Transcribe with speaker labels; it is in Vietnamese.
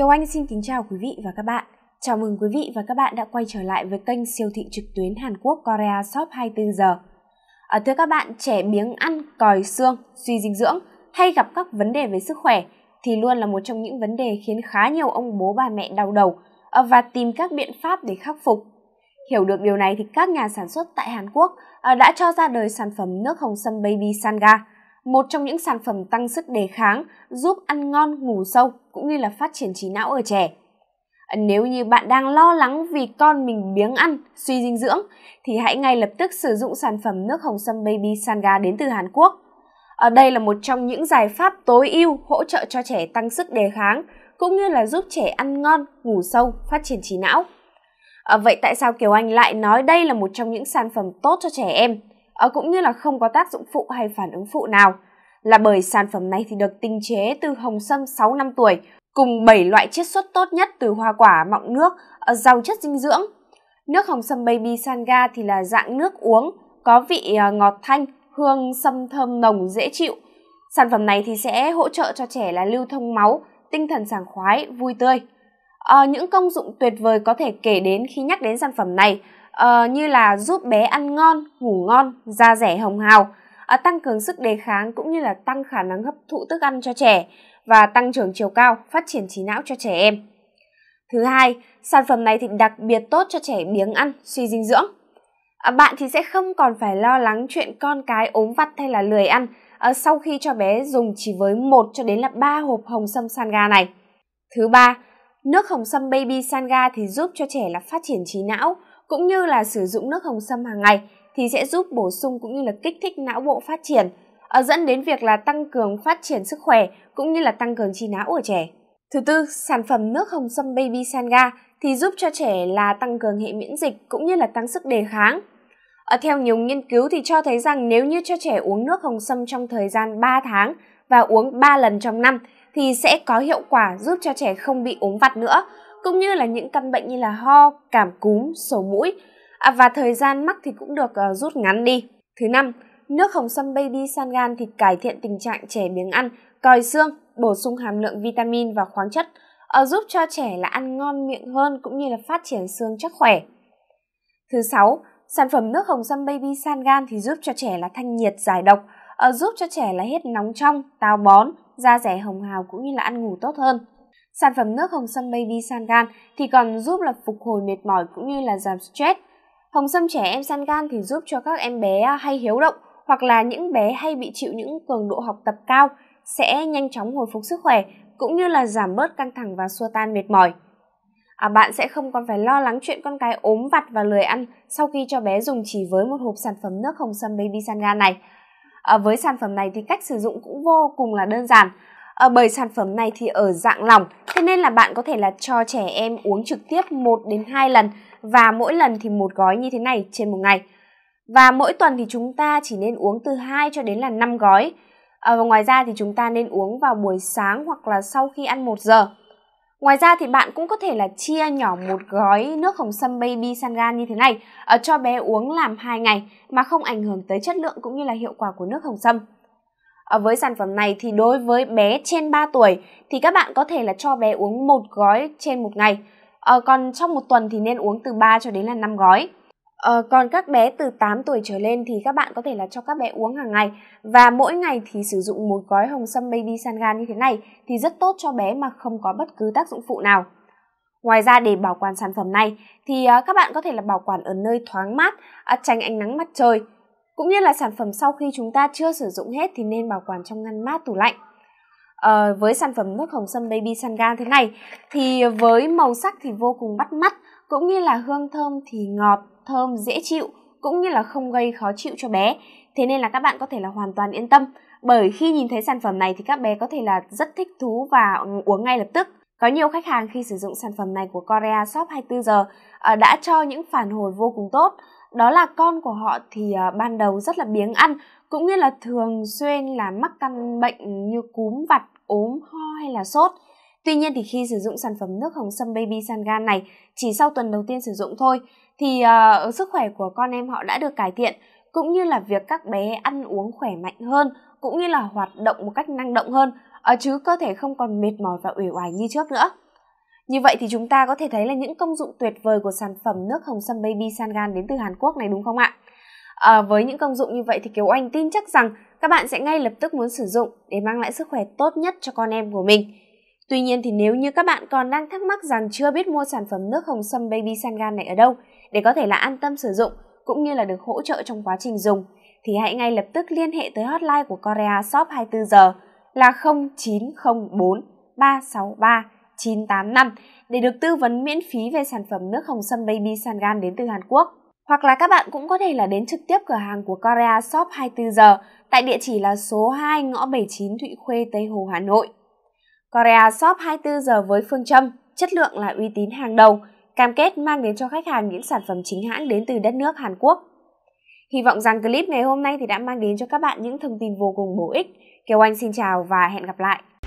Speaker 1: Kiều Anh xin kính chào quý vị và các bạn. Chào mừng quý vị và các bạn đã quay trở lại với kênh siêu thị trực tuyến Hàn Quốc Korea Shop 24 giờ. Ở ờ, thưa các bạn, trẻ biếng ăn, còi xương, suy dinh dưỡng hay gặp các vấn đề về sức khỏe thì luôn là một trong những vấn đề khiến khá nhiều ông bố bà mẹ đau đầu ờ, và tìm các biện pháp để khắc phục. Hiểu được điều này thì các nhà sản xuất tại Hàn Quốc ờ, đã cho ra đời sản phẩm nước hồng sâm Baby Sanga – một trong những sản phẩm tăng sức đề kháng, giúp ăn ngon, ngủ sâu cũng như là phát triển trí não ở trẻ. Nếu như bạn đang lo lắng vì con mình biếng ăn, suy dinh dưỡng thì hãy ngay lập tức sử dụng sản phẩm nước hồng sâm Baby Sanga đến từ Hàn Quốc. Ở đây là một trong những giải pháp tối ưu hỗ trợ cho trẻ tăng sức đề kháng cũng như là giúp trẻ ăn ngon, ngủ sâu, phát triển trí não. À, vậy tại sao Kiều Anh lại nói đây là một trong những sản phẩm tốt cho trẻ em? Ờ, cũng như là không có tác dụng phụ hay phản ứng phụ nào. Là bởi sản phẩm này thì được tinh chế từ hồng sâm 6 năm tuổi, cùng 7 loại chiết xuất tốt nhất từ hoa quả mọng nước, ờ, giàu chất dinh dưỡng. Nước hồng sâm baby sanga thì là dạng nước uống, có vị ờ, ngọt thanh, hương sâm thơm nồng dễ chịu. Sản phẩm này thì sẽ hỗ trợ cho trẻ là lưu thông máu, tinh thần sảng khoái, vui tươi. À, những công dụng tuyệt vời có thể kể đến khi nhắc đến sản phẩm này uh, như là giúp bé ăn ngon, ngủ ngon, da rẻ hồng hào, uh, tăng cường sức đề kháng cũng như là tăng khả năng hấp thụ thức ăn cho trẻ và tăng trưởng chiều cao, phát triển trí não cho trẻ em. Thứ hai, sản phẩm này thì đặc biệt tốt cho trẻ biếng ăn, suy dinh dưỡng. À, bạn thì sẽ không còn phải lo lắng chuyện con cái ốm vặt hay là lười ăn à, sau khi cho bé dùng chỉ với 1 cho đến là 3 hộp hồng sâm san ga này. Thứ ba, nước hồng sâm Baby Sanga thì giúp cho trẻ là phát triển trí não, cũng như là sử dụng nước hồng sâm hàng ngày thì sẽ giúp bổ sung cũng như là kích thích não bộ phát triển, ở ờ, dẫn đến việc là tăng cường phát triển sức khỏe cũng như là tăng cường trí não ở trẻ. Thứ tư, sản phẩm nước hồng sâm Baby Sanga thì giúp cho trẻ là tăng cường hệ miễn dịch cũng như là tăng sức đề kháng. Ở ờ, theo nhiều nghiên cứu thì cho thấy rằng nếu như cho trẻ uống nước hồng sâm trong thời gian 3 tháng và uống 3 lần trong năm thì sẽ có hiệu quả giúp cho trẻ không bị ốm vặt nữa cũng như là những căn bệnh như là ho, cảm cúm, sổ mũi à, và thời gian mắc thì cũng được uh, rút ngắn đi. Thứ năm, nước hồng sâm baby sangan thì cải thiện tình trạng trẻ biếng ăn, còi xương, bổ sung hàm lượng vitamin và khoáng chất, uh, giúp cho trẻ là ăn ngon miệng hơn cũng như là phát triển xương chắc khỏe. Thứ sáu, sản phẩm nước hồng sâm baby sangan thì giúp cho trẻ là thanh nhiệt giải độc, uh, giúp cho trẻ là hết nóng trong, táo bón, da rẻ hồng hào cũng như là ăn ngủ tốt hơn. Sản phẩm nước hồng sâm baby san gan thì còn giúp là phục hồi mệt mỏi cũng như là giảm stress. Hồng sâm trẻ em san gan thì giúp cho các em bé hay hiếu động hoặc là những bé hay bị chịu những cường độ học tập cao sẽ nhanh chóng hồi phục sức khỏe cũng như là giảm bớt căng thẳng và xua tan mệt mỏi. À, bạn sẽ không còn phải lo lắng chuyện con cái ốm vặt và lười ăn sau khi cho bé dùng chỉ với một hộp sản phẩm nước hồng sâm baby san gan này. À, với sản phẩm này thì cách sử dụng cũng vô cùng là đơn giản à, bởi sản phẩm này thì ở dạng lỏng thế nên là bạn có thể là cho trẻ em uống trực tiếp 1 đến 2 lần và mỗi lần thì một gói như thế này trên một ngày và mỗi tuần thì chúng ta chỉ nên uống từ 2 cho đến là 5 gói à, và ngoài ra thì chúng ta nên uống vào buổi sáng hoặc là sau khi ăn 1 giờ Ngoài ra thì bạn cũng có thể là chia nhỏ một gói nước hồng sâm baby sangan như thế này ờ, cho bé uống làm 2 ngày mà không ảnh hưởng tới chất lượng cũng như là hiệu quả của nước hồng sâm. Ờ, với sản phẩm này thì đối với bé trên 3 tuổi thì các bạn có thể là cho bé uống một gói trên một ngày. À, còn trong một tuần thì nên uống từ 3 cho đến là 5 gói. À, còn các bé từ 8 tuổi trở lên thì các bạn có thể là cho các bé uống hàng ngày và mỗi ngày thì sử dụng một gói hồng sâm baby sangan như thế này thì rất tốt cho bé mà không có bất cứ tác dụng phụ nào. Ngoài ra để bảo quản sản phẩm này thì các bạn có thể là bảo quản ở nơi thoáng mát, à, tránh ánh nắng mặt trời cũng như là sản phẩm sau khi chúng ta chưa sử dụng hết thì nên bảo quản trong ngăn mát tủ lạnh à, với sản phẩm nước hồng sâm baby sanga thế này thì với màu sắc thì vô cùng bắt mắt cũng như là hương thơm thì ngọt thơm dễ chịu cũng như là không gây khó chịu cho bé thế nên là các bạn có thể là hoàn toàn yên tâm bởi khi nhìn thấy sản phẩm này thì các bé có thể là rất thích thú và uống ngay lập tức có nhiều khách hàng khi sử dụng sản phẩm này của Korea Shop 24 giờ ờ, đã cho những phản hồi vô cùng tốt đó là con của họ thì à, ban đầu rất là biếng ăn cũng như là thường xuyên là mắc căn bệnh như cúm vặt ốm ho hay là sốt tuy nhiên thì khi sử dụng sản phẩm nước hồng sâm baby san gan này chỉ sau tuần đầu tiên sử dụng thôi thì uh, sức khỏe của con em họ đã được cải thiện cũng như là việc các bé ăn uống khỏe mạnh hơn cũng như là hoạt động một cách năng động hơn uh, chứ cơ thể không còn mệt mỏi và uể oải như trước nữa như vậy thì chúng ta có thể thấy là những công dụng tuyệt vời của sản phẩm nước hồng sâm baby Sangan đến từ Hàn Quốc này đúng không ạ? À, với những công dụng như vậy thì Kiều Anh tin chắc rằng các bạn sẽ ngay lập tức muốn sử dụng để mang lại sức khỏe tốt nhất cho con em của mình. Tuy nhiên thì nếu như các bạn còn đang thắc mắc rằng chưa biết mua sản phẩm nước hồng sâm baby Sangan này ở đâu để có thể là an tâm sử dụng cũng như là được hỗ trợ trong quá trình dùng thì hãy ngay lập tức liên hệ tới hotline của Korea Shop 24 giờ là 0904 363 985 để được tư vấn miễn phí về sản phẩm nước hồng sâm baby Sangan đến từ Hàn Quốc. Hoặc là các bạn cũng có thể là đến trực tiếp cửa hàng của Korea Shop 24 giờ tại địa chỉ là số 2 ngõ 79 Thụy Khuê, Tây Hồ, Hà Nội. Korea Shop 24 giờ với phương châm chất lượng là uy tín hàng đầu, cam kết mang đến cho khách hàng những sản phẩm chính hãng đến từ đất nước Hàn Quốc. Hy vọng rằng clip ngày hôm nay thì đã mang đến cho các bạn những thông tin vô cùng bổ ích. Kiều Anh xin chào và hẹn gặp lại.